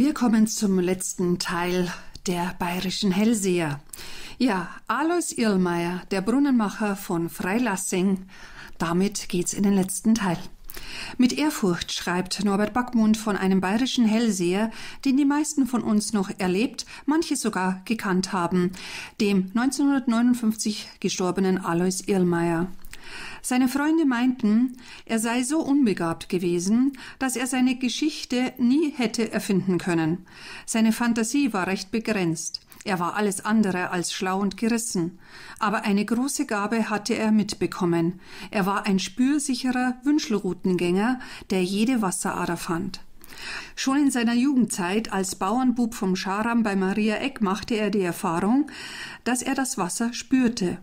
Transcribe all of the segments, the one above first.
Wir kommen zum letzten Teil der bayerischen Hellseher. Ja, Alois Irlmeier, der Brunnenmacher von Freilassing. Damit geht's in den letzten Teil. Mit Ehrfurcht schreibt Norbert Backmund von einem bayerischen Hellseher, den die meisten von uns noch erlebt, manche sogar gekannt haben, dem 1959 gestorbenen Alois Irlmeier. Seine Freunde meinten, er sei so unbegabt gewesen, dass er seine Geschichte nie hätte erfinden können. Seine Fantasie war recht begrenzt. Er war alles andere als schlau und gerissen. Aber eine große Gabe hatte er mitbekommen. Er war ein spürsicherer Wünschelroutengänger, der jede Wasserader fand. Schon in seiner Jugendzeit als Bauernbub vom Scharam bei Maria Eck machte er die Erfahrung, dass er das Wasser spürte.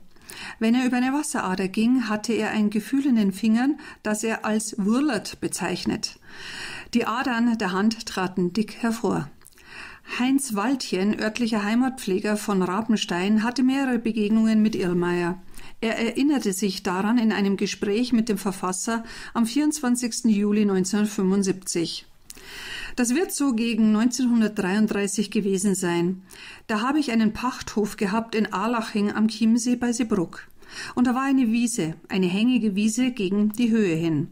Wenn er über eine Wasserader ging, hatte er ein Gefühl in den Fingern, das er als Wurlert bezeichnet. Die Adern der Hand traten dick hervor. Heinz Waldchen, örtlicher Heimatpfleger von Rapenstein, hatte mehrere Begegnungen mit Irlmeier. Er erinnerte sich daran in einem Gespräch mit dem Verfasser am 24. Juli 1975. Das wird so gegen 1933 gewesen sein. Da habe ich einen Pachthof gehabt in Arlaching am Chiemsee bei Seebruck. Und da war eine Wiese, eine hängige Wiese gegen die Höhe hin.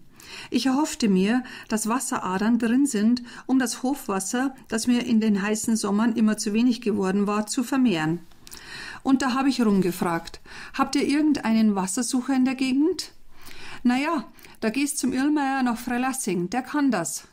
Ich erhoffte mir, dass Wasseradern drin sind, um das Hofwasser, das mir in den heißen Sommern immer zu wenig geworden war, zu vermehren. Und da habe ich rumgefragt. Habt ihr irgendeinen Wassersucher in der Gegend? Naja, da gehst zum Irlmeier nach Freilassing, der kann das.